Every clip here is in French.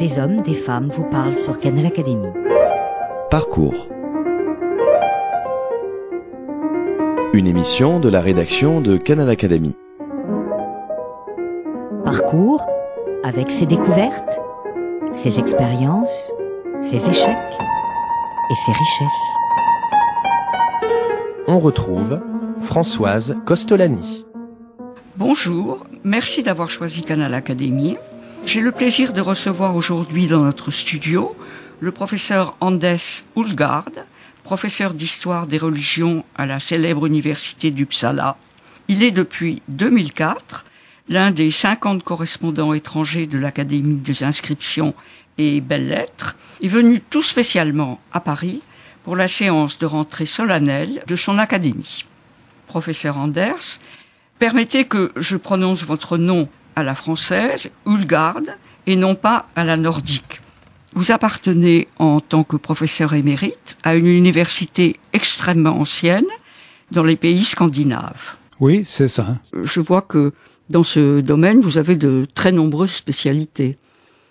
Des hommes, des femmes vous parlent sur Canal Academy. Parcours. Une émission de la rédaction de Canal Academy. Parcours avec ses découvertes, ses expériences, ses échecs et ses richesses. On retrouve Françoise Costolani. Bonjour, merci d'avoir choisi Canal Académie. J'ai le plaisir de recevoir aujourd'hui dans notre studio le professeur Andès Houlgard, professeur d'histoire des religions à la célèbre université d'Uppsala. Il est depuis 2004 l'un des 50 correspondants étrangers de l'Académie des inscriptions et belles-lettres, est venu tout spécialement à Paris pour la séance de rentrée solennelle de son académie. Professeur Anders, permettez que je prononce votre nom à la française, Hulgarde, et non pas à la nordique. Vous appartenez en tant que professeur émérite à une université extrêmement ancienne dans les pays scandinaves. Oui, c'est ça. Je vois que dans ce domaine, vous avez de très nombreuses spécialités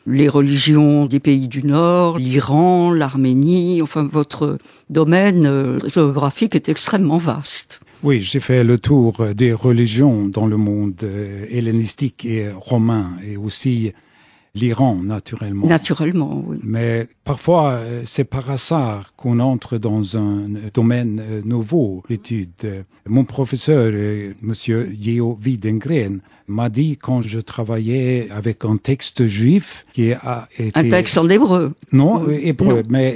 les religions des pays du Nord, l'Iran, l'Arménie, enfin votre domaine euh, géographique est extrêmement vaste. Oui, j'ai fait le tour des religions dans le monde euh, hellénistique et romain et aussi l'Iran, naturellement. Naturellement, oui. Mais parfois, euh, c'est par hasard qu'on entre dans un euh, domaine euh, nouveau, l'étude. Mon professeur, Monsieur Yeo Widengren, m'a dit quand je travaillais avec un texte juif qui a été... Un texte en hébreu. Non, hébreu, mais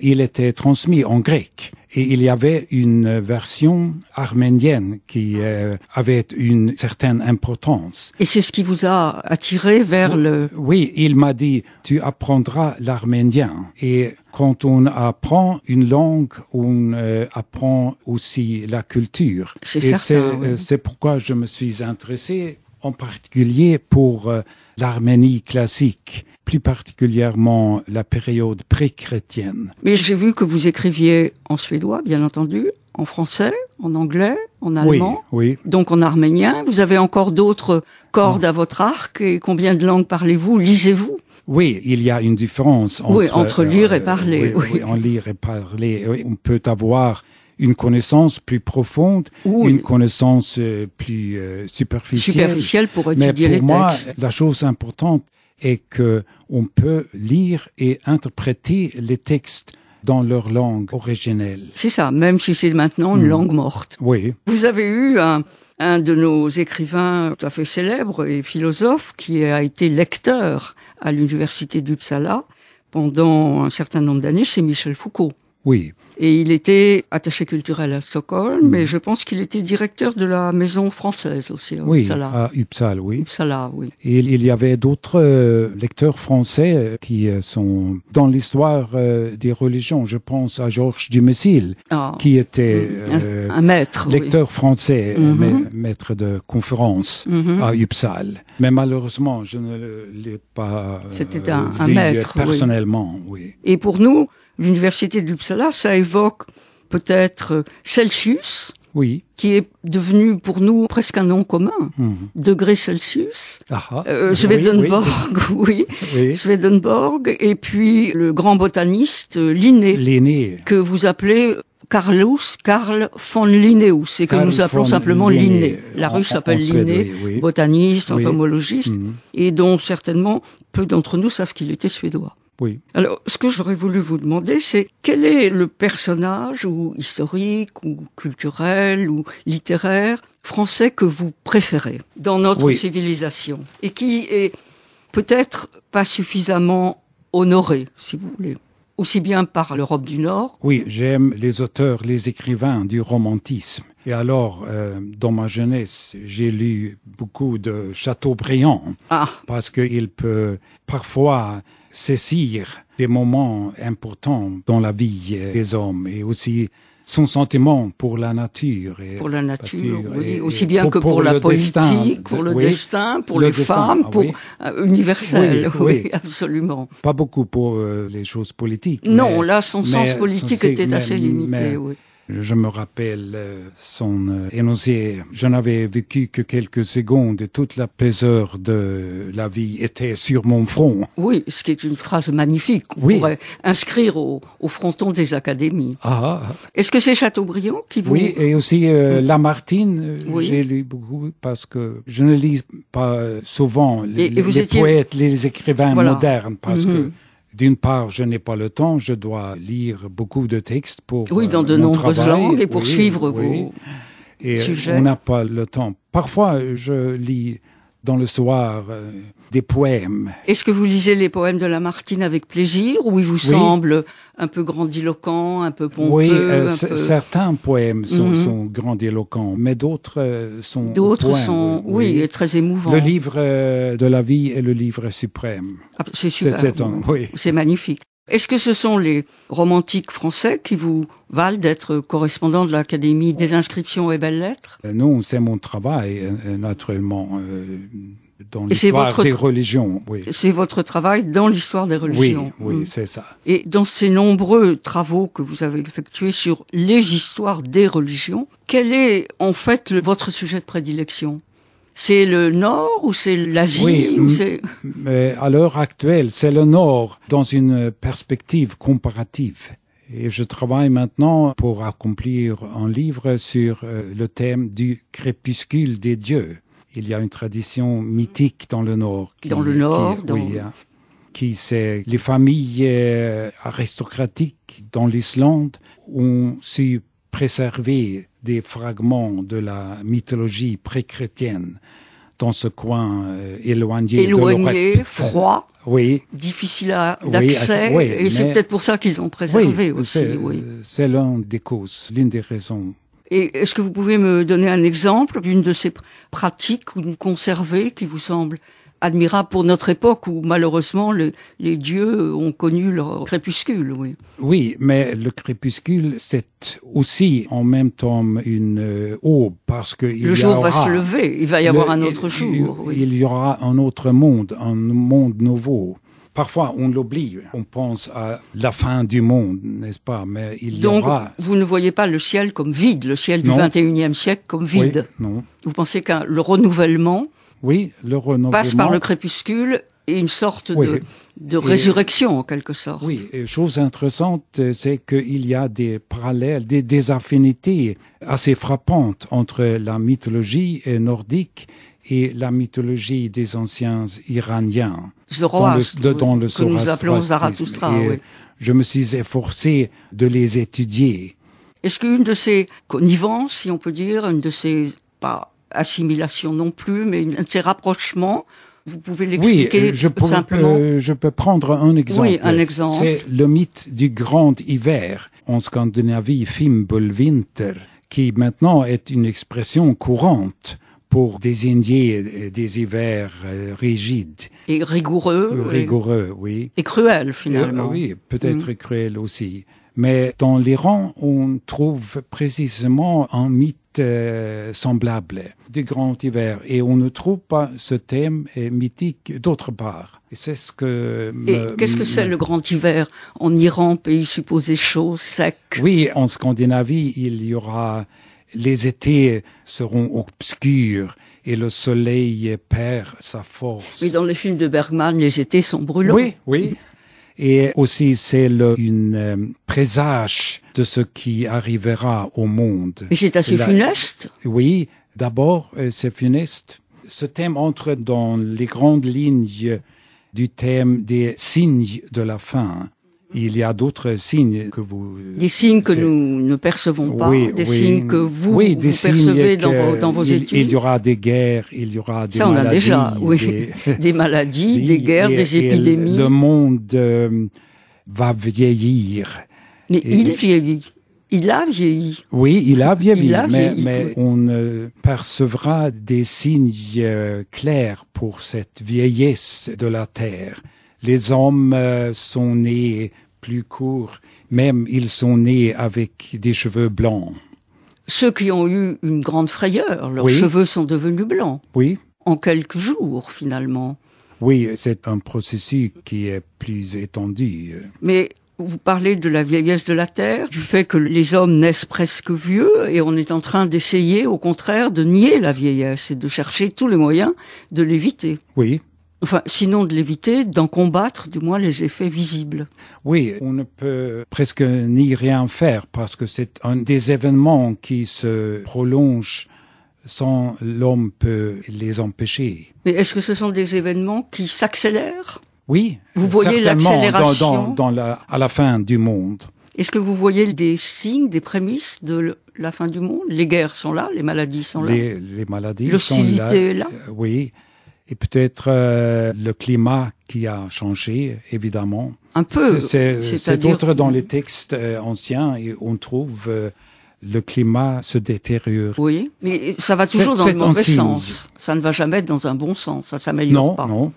il était transmis en grec. Et il y avait une version arménienne qui euh, avait une certaine importance. Et c'est ce qui vous a attiré vers le... Oui, il m'a dit, tu apprendras l'arménien. Et quand on apprend une langue, on euh, apprend aussi la culture. C'est C'est pourquoi je me suis intéressé en particulier pour euh, l'Arménie classique plus particulièrement la période pré-chrétienne. Mais j'ai vu que vous écriviez en suédois, bien entendu, en français, en anglais, en allemand, oui, oui. donc en arménien. Vous avez encore d'autres cordes oh. à votre arc et combien de langues parlez-vous Lisez-vous oui, il y a une différence entre, oui, entre euh, lire et parler. oui, en lire et parler, on peut avoir une connaissance plus profonde, ou une connaissance euh, plus euh, superficielle. Superficielle pour étudier Mais pour moi, La chose importante, et que on peut lire et interpréter les textes dans leur langue originelle. C'est ça, même si c'est maintenant une hmm. langue morte. Oui. Vous avez eu un, un de nos écrivains tout à fait célèbre et philosophe qui a été lecteur à l'université d'Uppsala pendant un certain nombre d'années, c'est Michel Foucault. Oui. Et il était attaché culturel à Stockholm, hmm. mais je pense qu'il était directeur de la maison française aussi, à oui, à Uppsala, oui. Uppsala, oui. Et il y avait d'autres euh, lecteurs français euh, qui euh, sont dans l'histoire des religions. Je pense à Georges Dumézil, ah. qui était hmm. un, maître, lecteur français, mhm. maître de conférence mhm. à Uppsala. Mais malheureusement, je ne l'ai pas C'était un, maître, personnellement, oui. Et pour nous, l'université d'Uppsala, ça évoque peut-être euh, Celsius. Oui. Qui est devenu pour nous presque un nom commun. Mhm. Degré Celsius. Ah, ah. Euh, Swedenborg, oui, oui. Et puis le grand botaniste euh, Linné. Que vous appelez Carlos Carl von Linnaeus et que nous appelons simplement Linné. La rue s'appelle Linné, botaniste, entomologiste, mhm. et dont certainement peu d'entre nous savent qu'il était suédois. Oui. Alors, ce que j'aurais voulu vous demander, c'est quel est le personnage, ou historique, ou culturel, ou littéraire, français que vous préférez dans notre civilisation, et qui est peut-être pas suffisamment honoré, si vous voulez aussi bien par l'Europe du Nord. Oui, j'aime les auteurs, les écrivains du romantisme. Et alors, euh, dans ma jeunesse, j'ai lu beaucoup de Chateaubriand, ah. parce qu'il peut parfois saisir des moments importants dans la vie euh, des hommes et aussi son sentiment pour la nature. Et pour la nature, aussi bien que pour, la politique, pour le destin, pour les femmes, ah pour euh, universel, oui, absolument. Pas beaucoup pour euh, les choses politiques. Non, là, son sens politique était assez limité, oui. Je me rappelle euh, son euh, énoncé. Je n'avais vécu que quelques secondes et toute la pesure de la vie était sur mon front. Oui, ce qui est une phrase magnifique pour inscrire au, fronton des académies. Ah. Est-ce que c'est Chateaubriand qui vous... Oui, et aussi euh, Lamartine, j'ai lu beaucoup parce que je ne lis pas souvent les, poètes, les écrivains modernes parce mhm. que d'une part, je n'ai pas le temps, je dois lire beaucoup de textes pour oui dans euh, de nombreuses langues et pour suivre vous vos et sujets. On n'a pas le temps. Parfois, je lis dans le soir euh, des poèmes. Est-ce que vous lisez les poèmes de Lamartine avec plaisir ou ils vous semble semblent un peu grandiloquents, un peu pompeux Oui, euh, certains poèmes mhm. sont, grandiloquents, mais d'autres euh, sont D'autres sont, oui, très émouvants. Le livre de la vie est le livre suprême. Ah, c'est super. C'est magnifique. Est-ce que ce sont les romantiques français qui vous valent d'être correspondant de l'Académie des inscriptions et belles-lettres euh, Non, c'est mon travail, euh, naturellement, euh, dans l'histoire des religions. C'est votre travail dans l'histoire des religions. Oui, oui mm. c'est ça. Et dans ces nombreux travaux que vous avez effectués sur les histoires des religions, quel est en fait votre sujet de prédilection c'est le Nord ou c'est l'Asie Oui, mais à l'heure actuelle, c'est le Nord dans une perspective comparative. Et je travaille maintenant pour accomplir un livre sur euh, le thème du crépuscule des dieux. Il y a une tradition mythique dans le Nord. Qui, dans le Nord, qui, oui, hein, qui c'est les familles euh, aristocratiques dans l'Islande ont su préserver des fragments de la mythologie pré-chrétienne dans ce coin euh, éloigné, éloigné froid, difficile d'accès, et c'est peut-être pour ça qu'ils ont préservé oui, aussi. C'est l'une des causes, l'une des raisons. Et est-ce que vous pouvez me donner un exemple d'une de ces pratiques ou d'une conservée qui vous semble admirable pour notre époque où malheureusement les dieux ont connu leur crépuscule. Oui, oui mais le crépuscule, c'est aussi en même temps une euh, aube parce que le jour va se lever, il va y avoir un autre jour. Il, y aura un autre monde, un monde nouveau. Parfois, on l'oublie. On pense à la fin du monde, n'est-ce pas Mais il Donc, vous ne voyez pas le ciel comme vide, le ciel du 21e siècle comme vide. non. Vous pensez qu'un le renouvellement oui, le renouvellement. Passe par le crépuscule et une sorte de, résurrection, en quelque sorte. Oui, et chose intéressante, euh, c'est qu'il y a des parallèles, des, affinités assez frappantes entre la mythologie euh, nordique et la mythologie des anciens iraniens. Zoroastre, dans le, que nous appelons Zarathustra. Je me suis efforcé de les étudier. Est-ce qu'une de ces connivences, si on peut dire, une de ces pas assimilation non plus, mais ces rapprochement. Vous pouvez l'expliquer euh, simplement. Euh, je peux prendre un exemple. Oui, un exemple. C'est le mythe du grand hiver en Scandinavie, Fimbulvinter, qui maintenant est une expression courante pour désigner euh, des hivers rigides. Et rigoureux. Rigoureux, oui. Et cruel, finalement. oui, peut-être mm. cruel aussi. Mais dans l'Iran, on trouve précisément un mythe euh, semblable du grand hiver. Et on ne trouve pas ce thème euh, mythique d'autre part. Et c'est ce que. Et qu'est-ce que c'est le grand hiver En Iran, pays supposé chaud, sec Oui, en Scandinavie, il y aura. Les étés seront obscurs et le soleil perd sa force. Mais dans les films de Bergman, les étés sont brûlants. Oui, oui. Et aussi, c'est une euh, présage de ce qui arrivera au monde. Mais c'est assez funeste. Oui, d'abord, euh, c'est funeste. Ce thème entre dans les grandes lignes du thème des signes de la fin il y a d'autres signes que vous... Des signes que nous ne percevons pas, des signes que vous, percevez dans, vos, dans vos études. Il y aura des guerres, il y aura des maladies. déjà, Des, maladies, des, guerres, des épidémies. le monde euh, va vieillir. Mais il vieillit. Il a vieilli. Oui, il a vieilli, mais, on percevra des signes euh, clairs pour cette vieillesse de la Terre. Les hommes euh, sont nés plus courts, même ils sont nés avec des cheveux blancs. Ceux qui ont eu une grande frayeur, leurs cheveux sont devenus blancs. Oui. En quelques jours, finalement. Oui, c'est un processus qui est plus étendu. Mais vous parlez de la vieillesse de la Terre, du fait que les hommes naissent presque vieux, et on est en train d'essayer, au contraire, de nier la vieillesse et de chercher tous les moyens de l'éviter. Oui, Enfin, sinon de l'éviter, d'en combattre du moins les effets visibles. Oui, on ne peut presque ni rien faire parce que c'est un des événements qui se prolonge sans l'homme peut les empêcher. Mais est-ce que ce sont des événements qui s'accélèrent Oui. Vous voyez l'accélération dans, à la fin du monde. Est-ce que vous voyez des signes, des prémices de la fin du monde Les guerres sont là, les maladies sont là. Les, les maladies sont L'hostilité est là. Euh, oui et peut-être euh, le climat qui a changé, évidemment. Un peu. C'est euh, autre dans les textes euh, anciens et on trouve le climat se détériore. Oui, mais ça va toujours dans le mauvais sens. Ça ne va jamais dans un bon sens. Ça s'améliore pas. Non, non.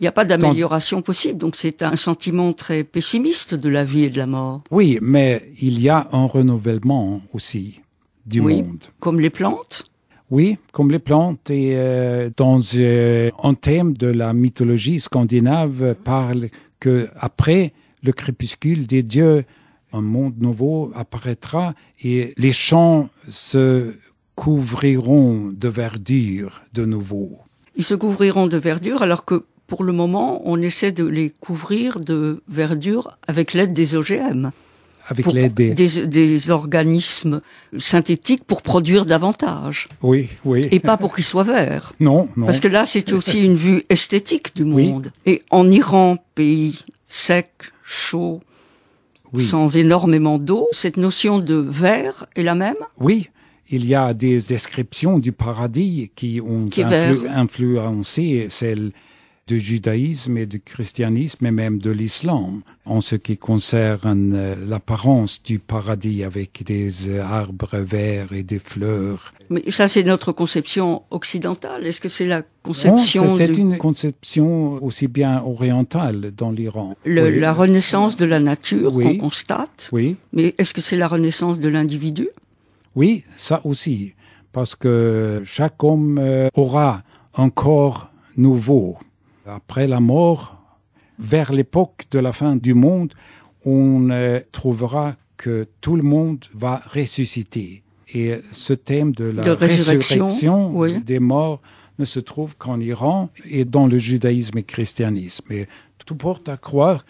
Il n'y a pas d'amélioration possible, donc c'est un sentiment très pessimiste de la vie et de la mort. Oui, mais il y a un renouvellement aussi du oui, monde. Comme les plantes oui, comme les plantes et euh, dans euh, un thème de la mythologie scandinave parle que le crépuscule des dieux, un monde nouveau apparaîtra et les champs se couvriront de verdure de nouveau. Ils se couvriront de verdure alors que pour le moment, on essaie de les couvrir de verdure avec l'aide des OGM avec l'aide des... organismes synthétiques pour produire davantage. Oui, oui. Et pas pour qu'ils soient verts. Non, non. Parce que là, c'est aussi une vue esthétique du monde. Et en Iran, pays sec, chaud, sans énormément d'eau, cette notion de vert est la même Oui. Il y a des descriptions du paradis qui ont influencé celle du judaïsme et du christianisme et même de l'islam en ce qui concerne euh, l'apparence du paradis avec des euh, arbres verts et des fleurs. Mais ça, c'est notre conception occidentale. Est-ce que c'est la conception C'est une conception aussi bien orientale dans l'Iran. La renaissance de la nature on qu'on constate. Oui. Mais est-ce que c'est la renaissance de l'individu Oui, ça aussi, parce que chaque homme euh, aura un corps nouveau après la mort, vers l'époque de la fin du monde, on euh, trouvera que tout le monde va ressusciter. Et ce thème de la résurrection, des morts ne se trouve qu'en Iran et dans le judaïsme et le christianisme. Et tout porte à croire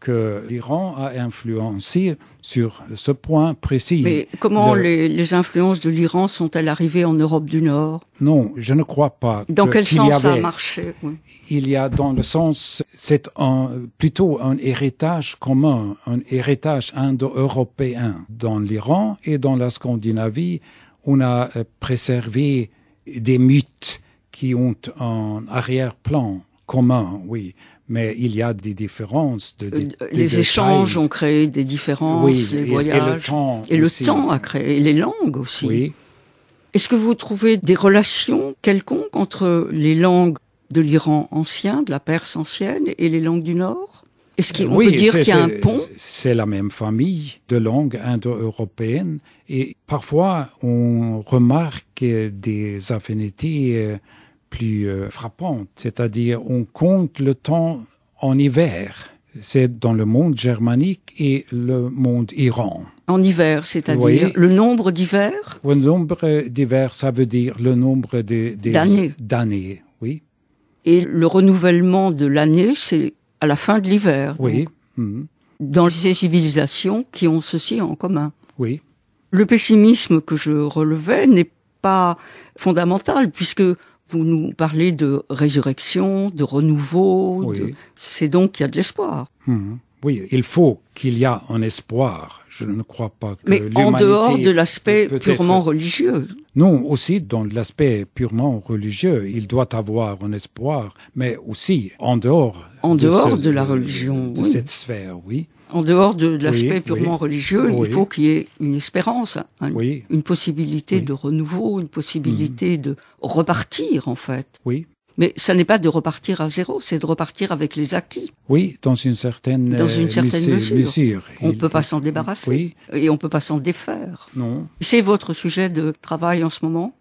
que l'Iran a influencé sur ce point précis. Mais comment les, influences de l'Iran sont-elles arrivées en Europe du Nord Non, je ne crois pas. Dans quel sens ça a marché Il y a dans le sens, c'est un, plutôt un héritage commun, un héritage indo-européen. Dans l'Iran et dans la Scandinavie, on a euh, préservé des mythes qui ont un arrière-plan commun, oui. Mais il y a des différences. De, euh, les échanges ont créé des différences, les voyages. Et le temps. Et le temps a créé, les langues aussi. Est-ce que vous trouvez des relations quelconques entre les langues de l'Iran ancien, de la Perse ancienne, et les langues du Nord Est-ce qu'on peut dire qu'il y a un pont C'est la même famille de langues indo-européennes, et parfois on remarque des affinités euh, plus euh, frappante, c'est-à-dire on compte le temps en hiver. C'est dans le monde germanique et le monde Iran. En hiver, c'est-à-dire le nombre d'hivers Le nombre d'hivers, ça veut dire le nombre d'années. oui. Et le renouvellement de l'année, c'est à la fin de l'hiver. Oui. Mhm. Dans ces civilisations qui ont ceci en commun. Oui. Le pessimisme que je relevais n'est pas fondamental puisque vous nous parlez de résurrection, de renouveau. C'est donc qu'il y a de l'espoir. Hmm. Oui, il faut qu'il y a un espoir. Je ne crois pas que Mais en dehors de l'aspect purement religieux. Non, aussi dans l'aspect purement religieux, il doit avoir un espoir, mais aussi en dehors. de de la religion. De cette sphère, oui en dehors de, l'aspect purement religieux, il faut qu'il y ait une espérance, une possibilité de renouveau, une possibilité mhm. de repartir en fait. Oui. Mais ça n'est pas de repartir à zéro, c'est de repartir avec les acquis. Oui, dans une certaine, dans euh, mesure. On ne peut pas s'en débarrasser et on ne peut pas s'en défaire. Non. C'est votre sujet de travail en ce moment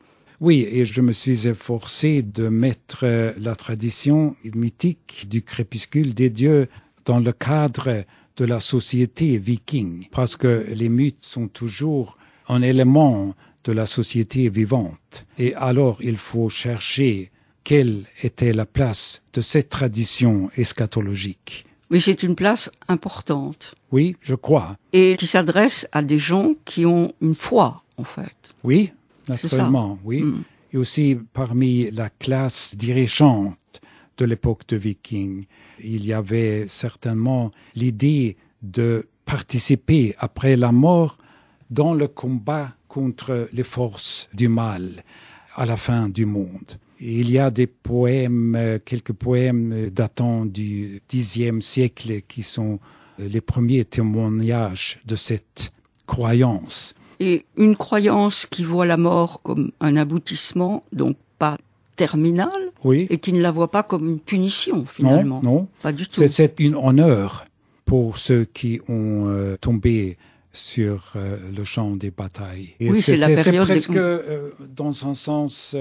oui, et je me suis efforcé de mettre euh, la tradition mythique du crépuscule des dieux dans le cadre de la société viking, parce que les mythes sont toujours un élément de la société vivante. Et alors il faut chercher quelle était la place de cette tradition eschatologique. Oui, c'est une place importante. Oui, je crois. Et qui s'adresse à des gens qui ont une foi, en fait. Oui, naturellement, oui. Mm. Et aussi parmi la classe dirigeante de l'époque de vikings. Il y avait certainement l'idée de participer après la mort dans le combat contre les forces du mal à la fin du monde. Il y a des poèmes, euh, quelques poèmes euh, datant du Xe siècle qui sont euh, les premiers témoignages de cette croyance. Et une croyance qui voit la mort comme un aboutissement, donc pas terminale et qui ne la voit pas comme une punition finalement. Non, pas du tout. C'est une honneur pour ceux qui ont euh, tombé sur euh, le champ des batailles. oui, c'est la période. presque, euh, dans un sens,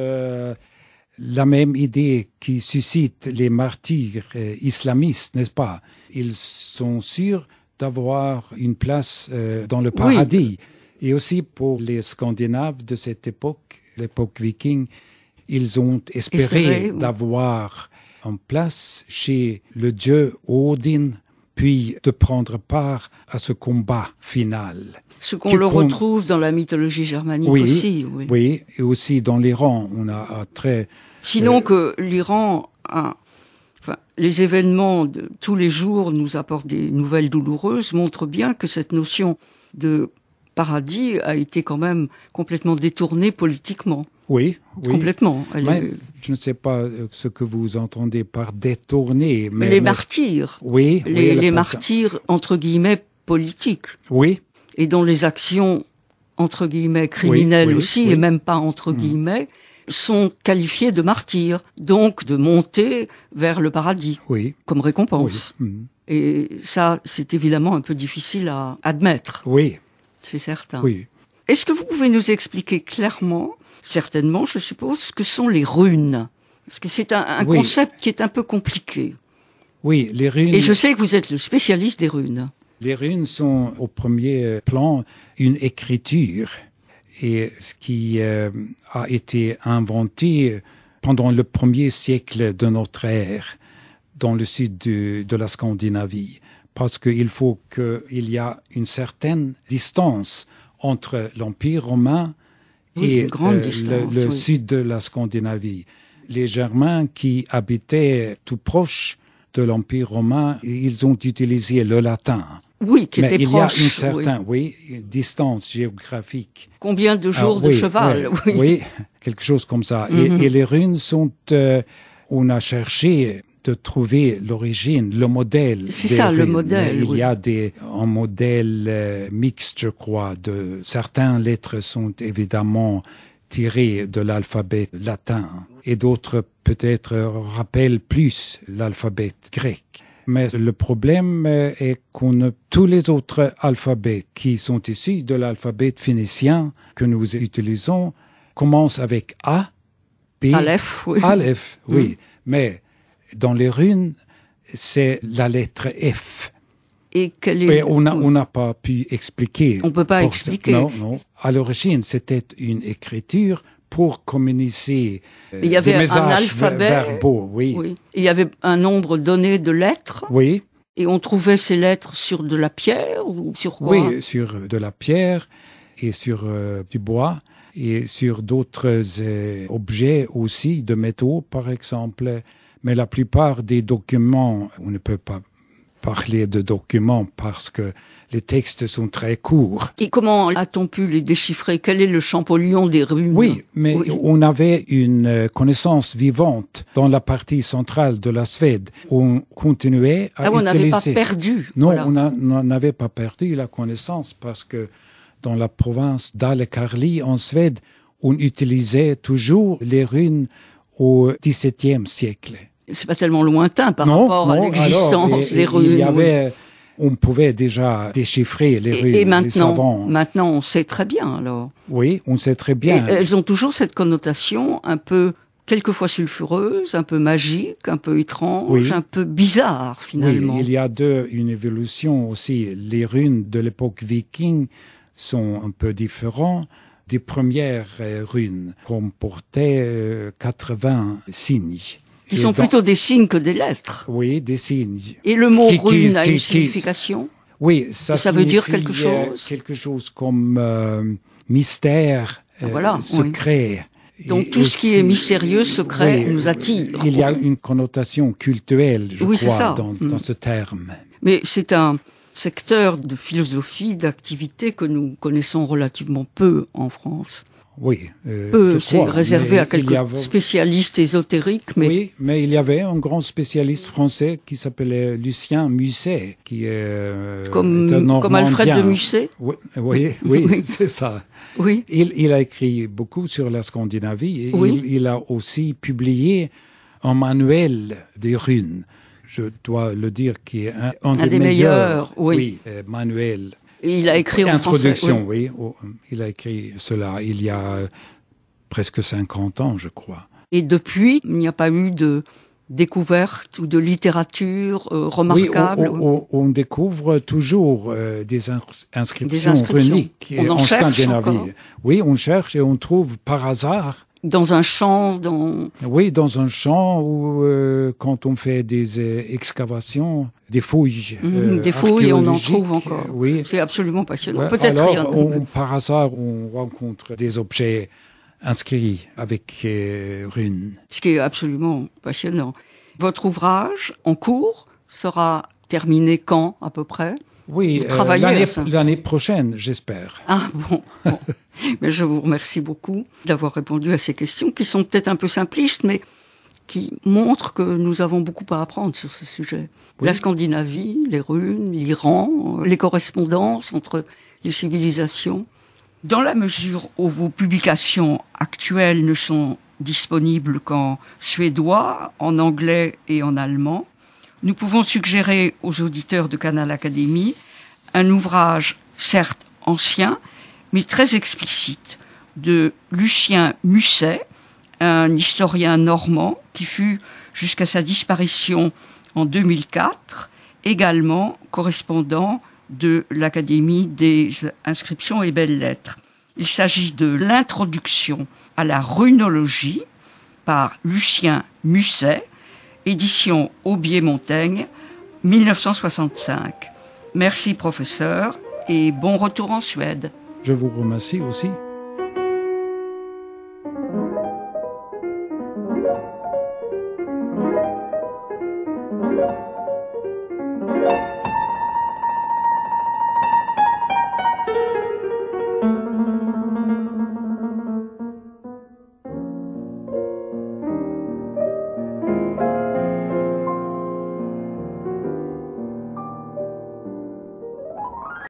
la même idée qui suscite les martyrs islamistes, n'est-ce pas Ils sont sûrs d'avoir une place dans le paradis. Et aussi pour les Scandinaves de cette époque, l'époque viking, ils ont espéré, d'avoir en place chez le dieu Odin, puis de prendre part à ce combat final. Ce qu'on le retrouve dans la mythologie germanique aussi. Oui. et aussi dans l'Iran, on a très... Sinon euh, que l'Iran les événements de tous les jours nous apportent des nouvelles douloureuses, montrent bien que cette notion de paradis a été quand même complètement détournée politiquement. Oui, oui, Complètement. je ne sais pas euh, ce que vous entendez par détourner. Mais les martyrs. Oui. Les, martyrs, entre guillemets, politiques. Oui. Et dont les actions, entre guillemets, criminelles aussi, et même pas entre mm. guillemets, sont qualifiées de martyrs. Donc, de monter vers le paradis. Oui. Comme récompense. Mm. Et ça, c'est évidemment un peu difficile à admettre. Oui. C'est certain. Oui. Est-ce que vous pouvez nous expliquer clairement certainement, je suppose, ce que sont les runes. Parce que c'est un, concept qui est un peu compliqué. Oui, les runes. Et je sais que vous êtes le spécialiste des runes. Les runes sont au premier euh, plan une écriture. Et ce qui euh, a été inventé pendant le premier siècle de notre ère dans le sud de, de la Scandinavie. Parce qu'il faut qu'il y ait une certaine distance entre l'Empire romain et grande euh, le, sud de la Scandinavie. Les Germains qui habitaient tout proche de l'Empire romain, ils ont utilisé le latin. Oui, qui était il proche. Il y a une certaine oui. distance géographique. Combien de jours ah, de cheval oui, quelque chose comme ça. et, mhm. les runes sont... Euh, on a cherché de trouver l'origine, le modèle. C'est ça, le modèle. Il y a des, un modèle euh, mixte, je crois, de certaines lettres sont évidemment tirées de l'alphabet latin et d'autres peut-être rappellent plus l'alphabet grec. Mais le problème euh, est qu'on tous les autres alphabets qui sont issus de l'alphabet phénicien que nous utilisons commencent avec A, B, Aleph, oui. Aleph, oui. Hmm. Mais dans les runes, c'est la lettre F. Et on n'a pas pu expliquer. On peut pas expliquer. Non, non. À l'origine, c'était une écriture pour communiquer euh, il y avait un alphabet, oui. Il y avait un nombre donné de lettres. Oui. Et on trouvait ces lettres sur de la pierre ou sur quoi Oui, sur de la pierre et sur euh, du bois et sur d'autres euh, objets aussi de métaux, par exemple. Mais la plupart des documents, on ne peut pas parler de documents parce que les textes sont très courts. Et comment a-t-on pu les déchiffrer Quel est le Champollion des runes Oui, mais on avait une euh, connaissance vivante dans la partie centrale de la Suède. On continuait à ah, utiliser... on n'avait pas perdu. Non, on n'avait pas perdu la connaissance parce que dans la province d'Alekarli en Suède, on utilisait toujours les runes au XVIIe siècle c'est pas tellement lointain par rapport à l'existence des avait, on pouvait déjà déchiffrer les, runes et maintenant, Maintenant, on sait très bien alors. Oui, on sait très bien. elles ont toujours cette connotation un peu quelquefois sulfureuse, un peu magique, un peu étrange, un peu bizarre finalement. Oui, il y a deux, une évolution aussi. Les runes de l'époque viking sont un peu différentes des premières euh, runes, comportaient 80 euh, signes. Qui sont plutôt des signes que des lettres. Oui, des signes. Et le mot rune a une signification Oui, ça, ça veut dire quelque euh, chose. Quelque chose comme euh, mystère, ah, euh, secret. Donc tout ce qui est mystérieux, secret, nous attire. Il y a une connotation cultuelle, je crois, mm. dans ce terme. Mais c'est un secteur de philosophie, d'activité que nous connaissons relativement peu en France oui. Euh, c'est réservé à quelques avait... spécialistes ésotériques, mais... Oui, mais il y avait un grand spécialiste français qui s'appelait Lucien Musset, qui euh, est... Comme, comme Alfred de Musset Oui, oui, c'est ça. Oui. Il, a écrit beaucoup sur la Scandinavie et oui. il, a aussi publié un manuel des runes. Je dois le dire qui est un, des, meilleurs, oui. Euh, manuels il a écrit en Introduction, oui. Oh, il a écrit cela il y a euh, presque 50 ans, je crois. Et depuis, il n'y a pas eu de découverte ou de littérature euh, remarquable oui, on, découvre toujours euh, des, inscriptions on en, Scandinavie. Oui, on cherche et on trouve par hasard dans un champ, dans... Oui, dans un champ où, euh, quand on fait des euh, excavations, des fouilles. Mhm, euh, des fouilles, on en trouve encore. Oui. C'est absolument passionnant. Peut-être alors, on, par hasard, on rencontre des objets inscrits avec runes. Ce qui est absolument passionnant. Votre ouvrage en cours sera terminé quand, à peu près oui, euh, l'année prochaine, j'espère. Ah bon, mais je vous remercie beaucoup d'avoir répondu à ces questions qui sont peut-être un peu simplistes, mais qui montrent que nous avons beaucoup à apprendre sur ce sujet. La Scandinavie, les runes, l'Iran, les correspondances entre les civilisations. Dans la mesure où vos publications actuelles ne sont disponibles qu'en suédois, en anglais et en allemand, nous pouvons suggérer aux auditeurs de Canal Académie un ouvrage, certes ancien, mais très explicite, de Lucien Musset, un historien normand qui fut, jusqu'à sa disparition en 2004, également correspondant de l'Académie des inscriptions et belles-lettres. Il s'agit de l'introduction à la runologie par Lucien Musset, édition Aubier-Montaigne, 1965. Merci professeur et bon retour en Suède. Je vous remercie aussi.